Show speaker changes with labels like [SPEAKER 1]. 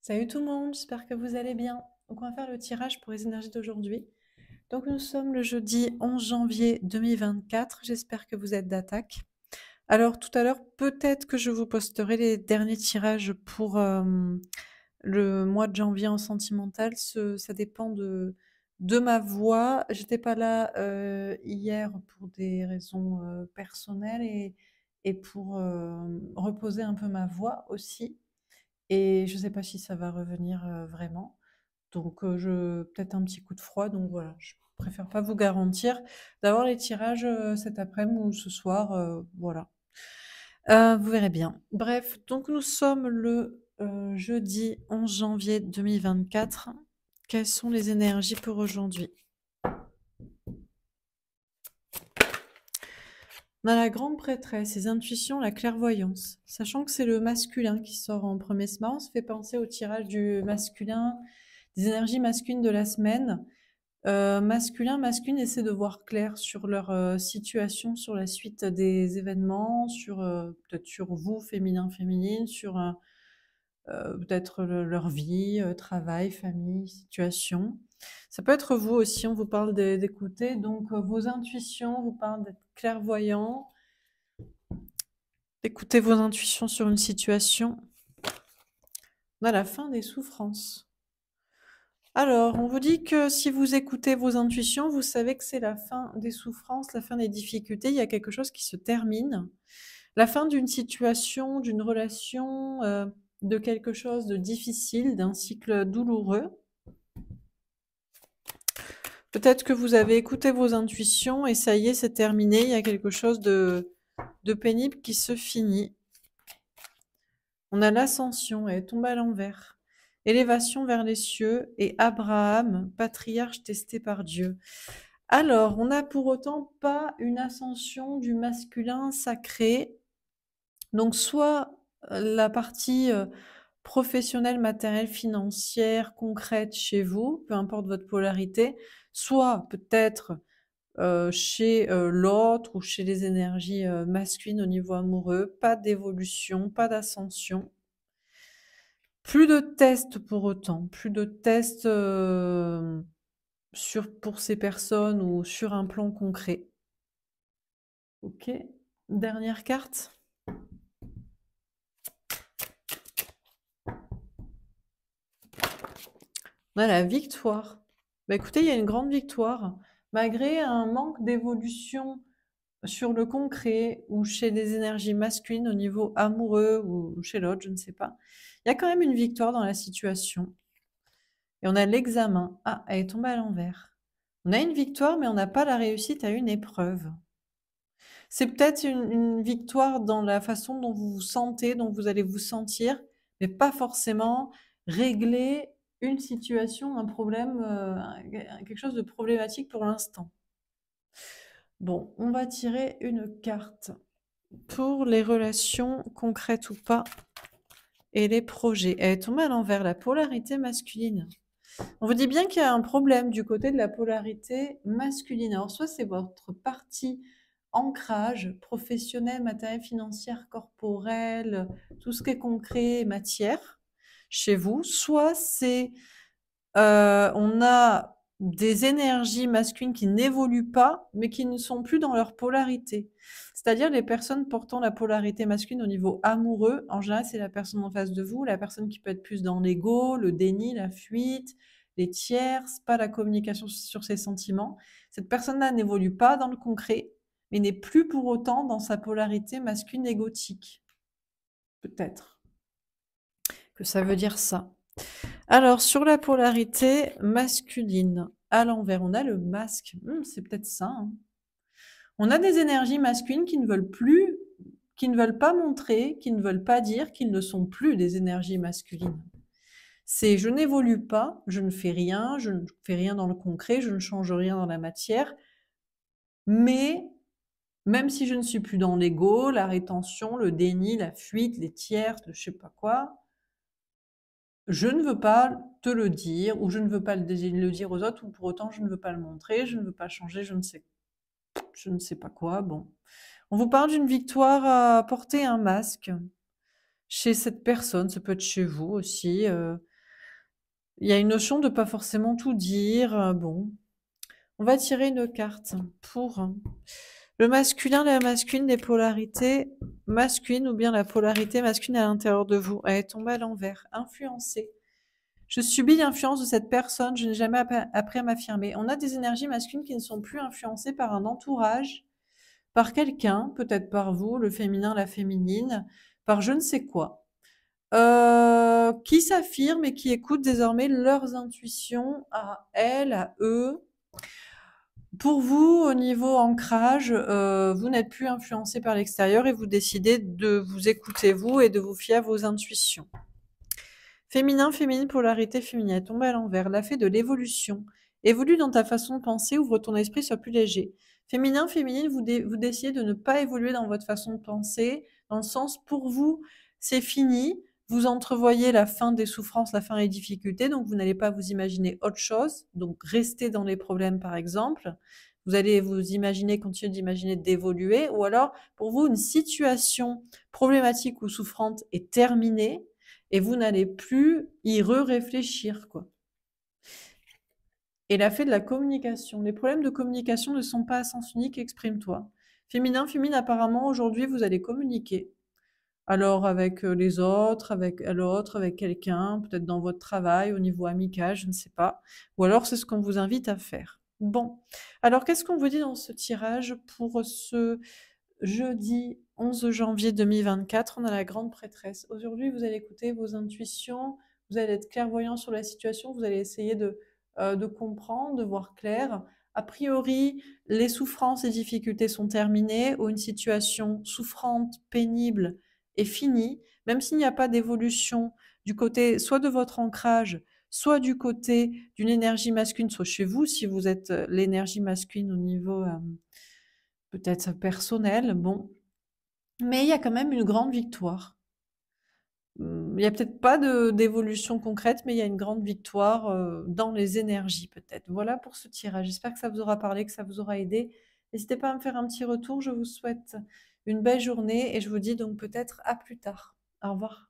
[SPEAKER 1] Salut tout le monde, j'espère que vous allez bien. Donc on va faire le tirage pour les énergies d'aujourd'hui. Donc nous sommes le jeudi 11 janvier 2024, j'espère que vous êtes d'attaque. Alors tout à l'heure, peut-être que je vous posterai les derniers tirages pour euh, le mois de janvier en sentimental, ça dépend de, de ma voix. J'étais pas là euh, hier pour des raisons euh, personnelles et, et pour reposer un peu ma voix aussi. Et je ne sais pas si ça va revenir vraiment. Donc, je peut-être un petit coup de froid. Donc voilà, je préfère pas vous garantir d'avoir les tirages cet après-midi ou ce soir. voilà. vous verrez bien. Bref, donc nous sommes le jeudi 11 janvier 2024. Quelles sont les énergies pour aujourd'hui On la grande prêtresse, ses intuitions, la clairvoyance. Sachant que c'est le masculin qui sort en premier, semaine, on se fait penser au tirage du masculin, des énergies masculines de la semaine. Euh, masculin, masculine essaie de voir clair sur leur euh, situation, sur la suite des événements, sur euh, peut-être sur vous, féminin, féminine, sur euh, peut-être leur vie, euh, travail, famille, situation. Ça peut être vous aussi, on vous parle d'écouter, donc euh, vos intuitions, on vous parle d'être clairvoyant, Écoutez vos intuitions sur une situation. On a la fin des souffrances. Alors, on vous dit que si vous écoutez vos intuitions, vous savez que c'est la fin des souffrances, la fin des difficultés, il y a quelque chose qui se termine, la fin d'une situation, d'une relation de quelque chose de difficile, d'un cycle douloureux. Peut-être que vous avez écouté vos intuitions et ça y est, c'est terminé. Il y a quelque chose de, de pénible qui se finit. On a l'ascension et elle tombe à l'envers. Élévation vers les cieux et Abraham, patriarche testé par Dieu. Alors, on n'a pour autant pas une ascension du masculin sacré. Donc, soit la partie professionnelle, matérielle, financière, concrète chez vous, peu importe votre polarité, soit peut-être chez l'autre ou chez les énergies masculines au niveau amoureux, pas d'évolution, pas d'ascension. Plus de tests pour autant, plus de tests sur, pour ces personnes ou sur un plan concret. Ok, dernière carte. On bah, a la victoire. Bah, écoutez, il y a une grande victoire. Malgré un manque d'évolution sur le concret ou chez des énergies masculines au niveau amoureux ou chez l'autre, je ne sais pas, il y a quand même une victoire dans la situation. Et on a l'examen. Ah, elle est tombée à l'envers. On a une victoire, mais on n'a pas la réussite à une épreuve. C'est peut-être une, une, victoire dans la façon dont vous vous sentez, dont vous allez vous sentir, mais pas forcément réglée une situation, un problème, euh, quelque chose de problématique pour l'instant. Bon, on va tirer une carte pour les relations concrètes ou pas et les projets. Elle est tombée à l'envers, la polarité masculine. On vous dit bien qu'il y a un problème du côté de la polarité masculine. Alors, soit c'est votre partie ancrage professionnel, matériel, financière, corporel, tout ce qui est concret, matière chez vous, soit c'est euh, on a des énergies masculines qui n'évoluent pas, mais qui ne sont plus dans leur polarité. C'est-à-dire les personnes portant la polarité masculine au niveau amoureux, en général, c'est la personne en face de vous, la personne qui peut être plus dans l'ego, le déni, la fuite, les tierces, pas la communication sur ses sentiments. Cette personne-là n'évolue pas dans le concret, mais n'est plus pour autant dans sa polarité masculine égotique. Peut-être que ça veut dire ça. Alors, sur la polarité masculine, à l'envers, on a le masque. Hmm, c'est peut-être ça. Hein. On a des énergies masculines qui ne veulent plus, qui ne veulent pas montrer, qui ne veulent pas dire qu'ils ne sont plus des énergies masculines. C'est je n'évolue pas, je ne fais rien, je ne fais rien dans le concret, je ne change rien dans la matière, mais même si je ne suis plus dans l'ego, la rétention, le déni, la fuite, les tiers, le je sais pas quoi, je ne veux pas te le dire, ou je ne veux pas le, dire aux autres, ou pour autant je ne veux pas le montrer, je ne veux pas changer, je ne sais, je ne sais pas quoi. Bon, on vous parle d'une victoire à porter un masque chez cette personne, ça peut être chez vous aussi. Euh. il y a une notion de pas forcément tout dire. Euh, bon, on va tirer une carte pour le masculin, la masculine, des polarités masculines ou bien la polarité masculine à l'intérieur de vous. Elle tombe à l'envers, influencée. Je subis l'influence de cette personne, je n'ai jamais appris à m'affirmer. On a des énergies masculines qui ne sont plus influencées par un entourage, par quelqu'un, peut-être par vous, le féminin, la féminine, par je ne sais quoi. Euh, qui s'affirme et qui écoutent désormais leurs intuitions à elles, à eux, pour vous, au niveau ancrage, euh, vous n'êtes plus influencé par l'extérieur et vous décidez de vous écouter vous et de vous fier à vos intuitions. Féminin, féminine, polarité féminine, elle tombe à l'envers, la fée de l'évolution. Évolue dans ta façon de penser, ouvre ton esprit, soit plus léger. Féminin, féminine, vous, vous décidez de ne pas évoluer dans votre façon de penser, dans le sens pour vous, c'est fini, vous entrevoyez la fin des souffrances, la fin des difficultés, donc vous n'allez pas vous imaginer autre chose, donc rester dans les problèmes par exemple. Vous allez vous imaginer, continuer d'imaginer d'évoluer, ou alors pour vous, une situation problématique ou souffrante est terminée et vous n'allez plus y re-réfléchir. Quoi. Et la de la communication. Les problèmes de communication ne sont pas à sens unique, exprime-toi. Féminin, féminin, apparemment, aujourd'hui, vous allez communiquer alors avec euh, les autres, avec euh, l'autre, avec quelqu'un, peut-être dans votre travail, au niveau amical, je ne sais pas. Ou alors c'est ce qu'on vous invite à faire. Bon, alors qu'est-ce qu'on vous dit dans ce tirage pour ce jeudi 11 janvier 2024 On a la grande prêtresse. Aujourd'hui, vous allez écouter vos intuitions, vous allez être clairvoyant sur la situation, vous allez essayer de, euh, de comprendre, de voir clair. A priori, les souffrances et difficultés sont terminées, ou une situation souffrante, pénible, est fini, même s'il n'y a pas d'évolution du côté soit de votre ancrage, soit du côté d'une énergie masculine, soit chez vous, si vous êtes euh, l'énergie masculine au niveau euh, peut-être personnel, bon. Mais il y a quand même une grande victoire. Hum, il n'y a peut-être pas d'évolution concrète, mais il y a une grande victoire euh, dans les énergies, peut-être. Voilà pour ce tirage. J'espère que ça vous aura parlé, que ça vous aura aidé. N'hésitez pas à me faire un petit retour. Je vous souhaite une belle journée et je vous dis donc peut-être à plus tard. Au revoir.